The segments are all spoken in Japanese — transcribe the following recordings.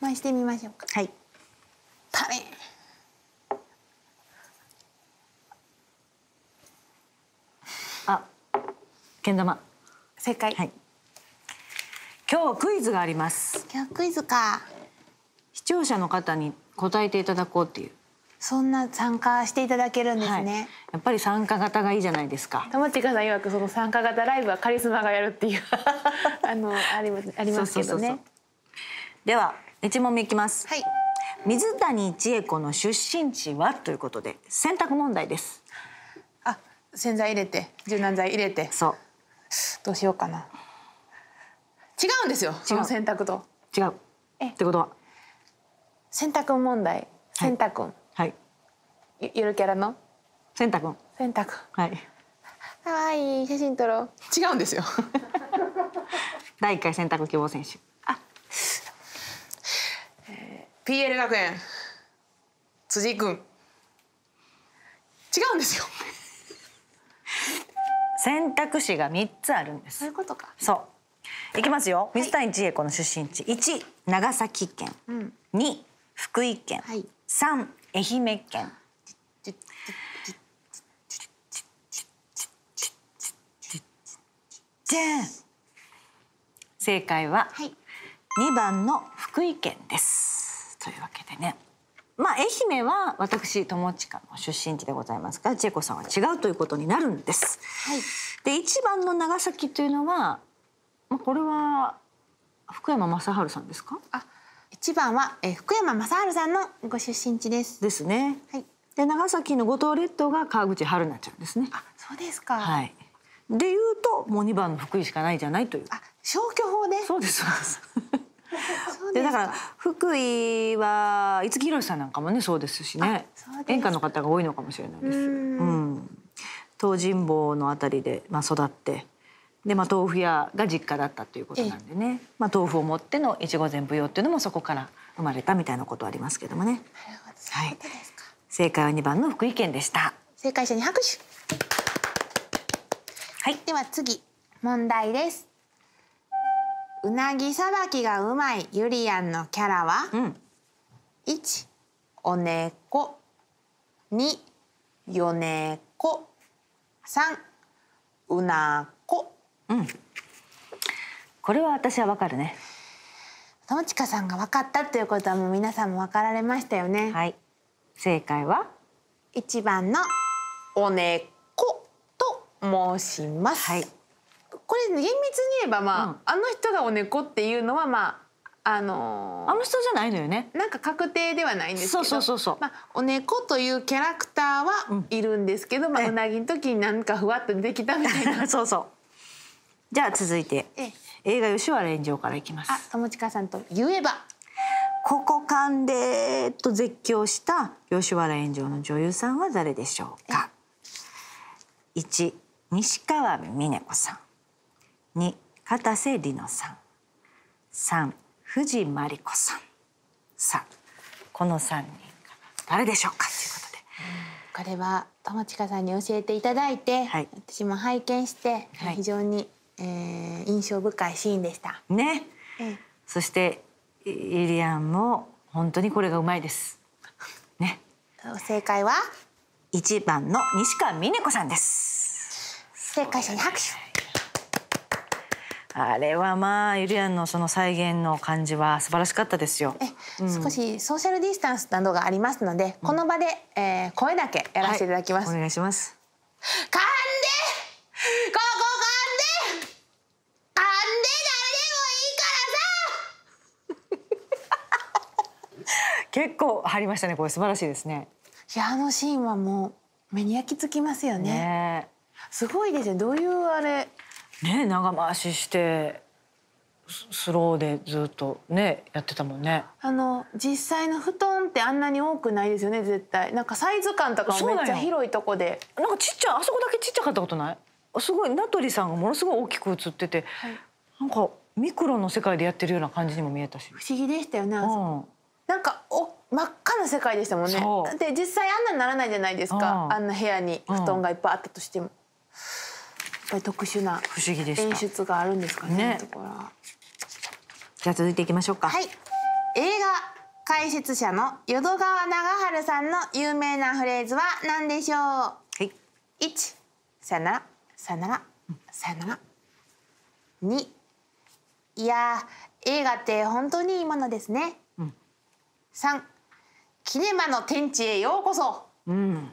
回してみましょうか。はい。パリあ、けん玉。正解。はい。今日クイズがあります。今日クイズか。視聴者の方に答えていただこうっていう。そんな参加していただけるんですね、はい、やっぱり参加型がいいじゃないですか玉近さん曰くその参加型ライブはカリスマがやるっていうあのありますありますけどねでは一問目いきます、はい、水谷千恵子の出身地はということで選択問題ですあ洗剤入れて柔軟剤入れてそうどうしようかな違うんですよ違う選択と違うえってことは選択問題選択はい、はいゆ、るキャラの選択選択はい可愛い写真撮ろう違うんですよ 第一回選択希望選手 PL 学園辻井ん違うんですよ 選択肢が三つあるんですそういうことかそういきますよ、水谷千恵子の出身地1長崎県、うん、福井県、はい、愛媛県じゃん正解は二番の福井県ですというわけでねまあ愛媛は私友近の出身地でございますが千恵子さんは違うということになるんです。はい、で一番の長崎というのは、まあ、これは福山雅治さんですかあ一番は、え福山雅治さんのご出身地です。ですね。はい、で長崎の五島列島が川口春奈ちゃんですね。あそうですか。はい、で言うともう2番の福井しかないじゃないという。あ消去法でそうですそうですでだから福井は五木ひろしさんなんかもねそうですしね演歌の方が多いのかもしれないです。うん東尋坊のあたりで、まあ、育ってで、まあ、豆腐屋が実家だったということなんでね、まあ、豆腐を持っての越後膳舞踊っていうのもそこから生まれたみたいなことありますけどもね。はい、正解は二番の福井県でした。正解者に拍手はい、では次問題です。うなぎさばきがうまいゆりやんのキャラは、うん、1おねこ2よねこ3うなこ、うん、これは私はわかるね友近さんが分かったということはもう皆さんも分かられましたよねはい正解は1番のおねこと申しますはいこれ厳密に言えばまあ、うん、あの人がお猫っていうのはまああのー、あの人じゃないのよねなんか確定ではないんですけどそうそうそうまあ、お猫というキャラクターはいるんですけど、うん、まあ、うなぎの時になんかふわっとできたみたいな そうそうじゃあ続いて映画吉原炎上からいきますあ友近さんと言えばここかんでと絶叫した吉原炎上の女優さんは誰でしょうか1西川美子さん2片瀬里乃さん3藤真理子さんさあこの3人誰でしょうかということで。これは友近さんに教えていただいて、はい、私も拝見して、非常に、えー、印象深いシーンでした。ね、ええ、そしてイリアンも本当にこれがうまいです。ね。正解は一番の西川美音子さんです。正解者に拍手。あれはまあユリアンのその再現の感じは素晴らしかったですよ。え、うん、少しソーシャルディスタンスなどがありますので、この場で、うえー、声だけやらせていただきます。はい、お願いします。かんで、ここかんで、かんで誰でもいいからさ。結構入りましたね。これ素晴らしいですね。いやあのシーンはもう目に焼き付きますよねねすごいですね。どういうあれね長回ししてスローでずっとねやってたもんねあの実際の布団ってあんなに多くないですよね絶対なんかサイズ感とかもめっちゃ広いとこでなんかちっちゃいあそこだけちっちゃかったことないすごい名取さんがものすごい大きく映ってて、はい、なんかミクロの世界でやってるような感じにも見えたし不思議でしたよね、うん、なんかお真っ赤な世界でしたもんねで実際あんなにならないじゃないですか、うん、あんな部屋に布団がいっぱいあったとしても、うんっぱり特殊な不思議で演出があるんですかね。ねじゃあ続いていきましょうか。はい、映画解説者の淀川長春さんの有名なフレーズは何でしょう。はい。一、さよなら、さよなら、さよなら。二、いや映画って本当にいいものですね。三、うん、キネマの天地へようこそ。うん。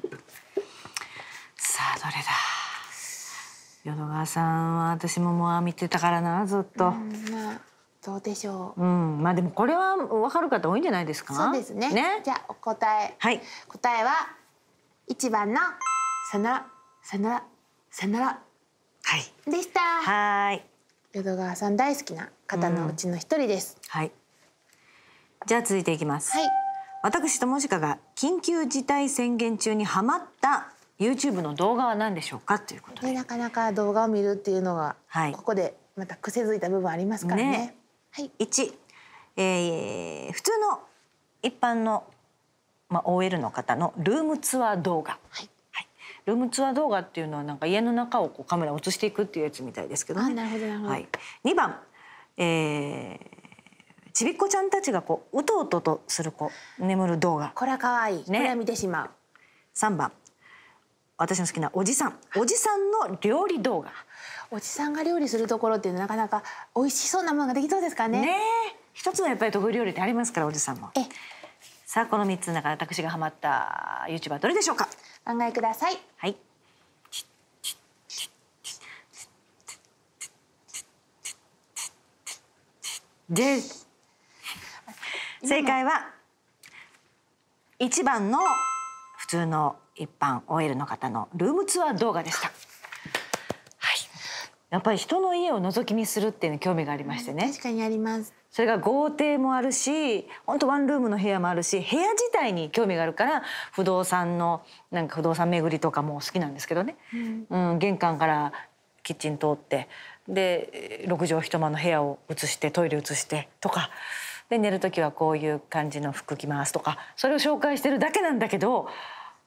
さあどれだ。淀川さんは私ももう見てたからなずっと、うん、まあどうでしょううんまあでもこれはわかる方多いんじゃないですかそうですね、ね、じゃあお答えはい答えは一番のさならさならさならはいでしたはい淀川さん大好きな方のうちの一人です、うん、はいじゃあ続いていきますはい私友近が緊急事態宣言中にハマった YouTube の動画は何でしょうかということで、ね、なかなか動画を見るっていうのが、はい、ここでまた癖づいた部分ありますからね。ねはい、1、えー、普通の一般の、まあ、OL の方のルームツアー動画。はいルームツアー動画っていうのはなんか家の中をこうカメラを映していくっていうやつみたいですけどね。なるほどなるほど。はい、2番、えー、ちびっこちゃんたちがこううとうととする子眠る動画。これは可愛い。ね、これは見てしまう。三番、私の好きなおじさんおじさんの料理動画おじさんが料理するところっていうのはなかなか美味しそうなものができそうですかねね一つのやっぱり得意料理ってありますからおじさんもえさあこの3つの中で私がハマった YouTuber どれでしょうか考えくださいはいで正解は1番の普通の一般 OL の方のルームツアー動画でした。はい、やっぱり人の家を覗き見するっていうの興味がありましてね。確かにあります。それが豪邸もあるし本当ワンルームの部屋もあるし部屋自体に興味があるから不動産のなんか不動産巡りとかも好きなんですけどね、うん、うん、玄関からキッチン通ってで6畳一間の部屋を移してトイレ移してとかで寝る時はこういう感じの服着ますとかそれを紹介してるだけなんだけど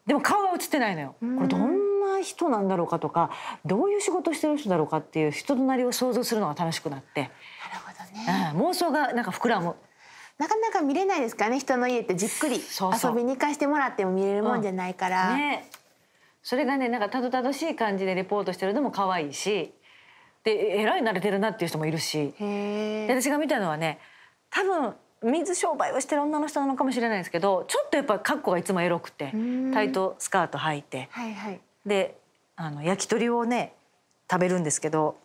でも顔は映ってないのよ。これどんな人なんだろうかとかどういう仕事してる人だろうかっていう人となりを想像するのが楽しくなって。なるほどね、うん、妄想がなんか膨らむ。なかなか見れないですからね人の家ってじっくり遊びに行かしてもらっても見れるもんじゃないから。うんね、それがねなんかたどたどしい感じでレポートしてるのも可愛いしでえらい慣れてるなっていう人もいるし私が見たのはね多分水商売をしてる女の人なのかもしれないですけどちょっとやっぱ格好がいつもエロくてタイトスカートはいて、はいはい、であの焼き鳥をね食べるんですけど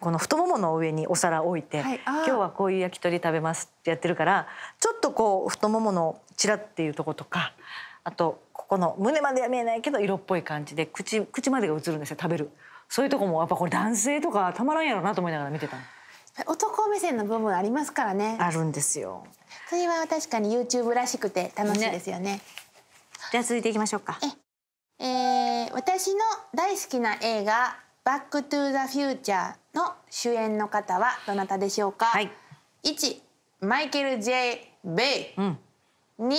この太ももの上にお皿置いて、はい、今日はこういう焼き鳥食べますってやってるからちょっとこう太もものちらっていうとことかあとここの胸までは見えないけど色っぽい感じで口口までが映るんですよ食べるそういうとこもやっぱこれ男性とかたまらんやろなと思いながら見てたの。男目線の部分ありますからねあるんですよそれは確かに YouTube らしくて楽しいですよね、ね、じゃあ続いていきましょうかえ、えー、私の大好きな映画バックトゥザフューチャーの主演の方はどなたでしょうか。はい、一、マイケル J ベイ。うん、二、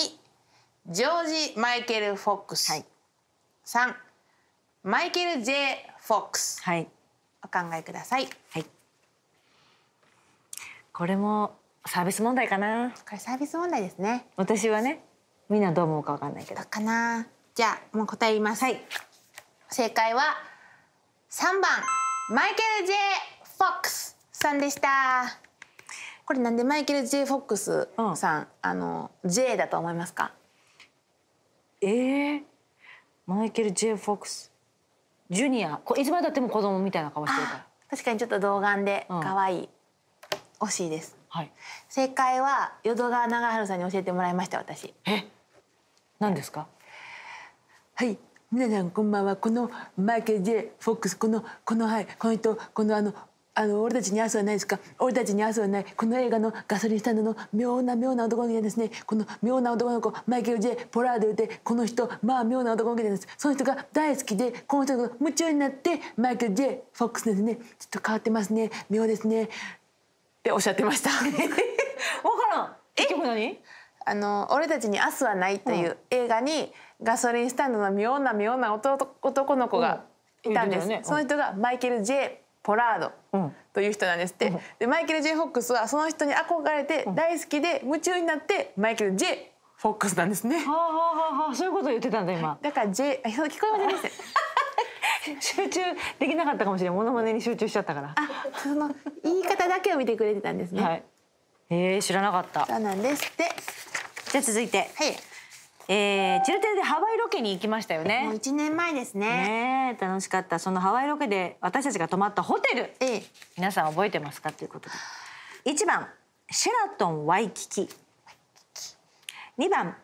ジョージマイケルフォックス。はい、三、マイケル J フォックス。はい。お考えください。はい。これもサービス問題かなこれサービス問題ですね私はねみんなどう思うかわかんないけどかなじゃあもう答え言いますはい正解は三番マイケル・ J・ フォックスさんでしたこれなんでマイケル・ J・ フォックスさん、うん、あの J だと思いますかえー、マイケル・ J・ フォックスジュニアこいつまでたっても子供みたいな顔してるから確かにちょっと童顔で可愛い、うん惜しいです。はい。正解は淀川長春さんに教えてもらいました私。え、何ですか。はい。皆さんこんばんはこのマイケルジ J フォックスこのこのはいこの人このあのあの俺たちに合わはないですか俺たちに合わはないこの映画のガソリンスタンドの妙な妙な男の子ですねこの妙な男の子マイケル・ジェポラード言うこの人まあ妙な男の子ですその人が大好きでこの人が夢中になってマイケル・ジェフォックスですねちょっと変わってますね妙ですねっておっしゃってました。わからん。え結局何？あの「俺たちに明日はない」という映画にガソリンスタンドの妙な妙な男の子がいたんです、うんねうん、その人がマイケル・ J・ ポラードという人なんですって、うん、でマイケル・ J・ フォックスはその人に憧れて大好きで夢中になってマイケル・ J・ フォックスなんですね。はあはあはあ、そういうこと言ってたんだ今。だから J 聞こえませんでした。集中できなかったかもしれないモノマネに集中しちゃったからあその言い方だけを見てくれてたんですね、はい、えー、知らなかったそうなんですでじゃあ続いてはいえー、チルテルでハワイロケに行きましたよねもう1年前ですねね楽しかったそのハワイロケで私たちが泊まったホテル、ええ、皆さん覚えてますかということで1番シェラトンワイキキ2番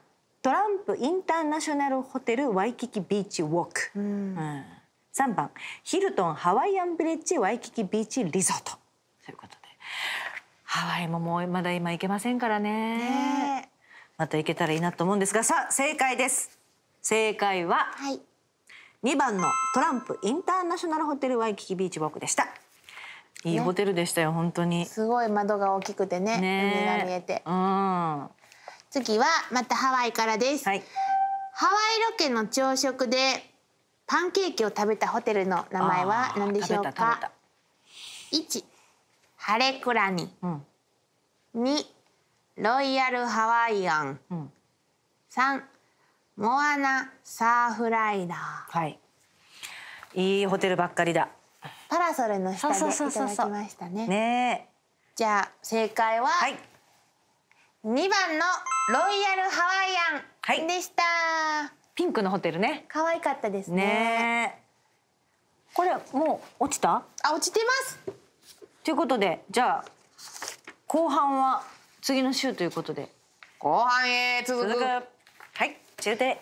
トランプインターナショナルホテルワイキキビーチウォーク、うん、うん3番ヒルトンハワイアンビレッジワイキキビーチリゾートということでハワイももうまだ今行けませんからね、ね、また行けたらいいなと思うんですがさあ正解です正解は、はい、2番のトランプインターナショナルホテルワイキキビーチウォークでしたいいホテルでしたよ、ね、本当にすごい窓が大きくてねね海が見えて、うん、次はまたハワイからです、はい、ハワイロケの朝食でパンケーキを食べたホテルの名前は何でしょうか一ハレクラニ、うん、ロイヤルハワイアン、うん、モアナサーフライダーはいいいホテルばっかりだパラソルの下でいただきましたねねじゃあ正解は、二番のロイヤルハワイアンでした、はいピンクのホテルね。可愛かったですね。ねこれもう落ちた？あ落ちてます。ということでじゃあ後半は次の週ということで。後半へ続く。続くはい中で。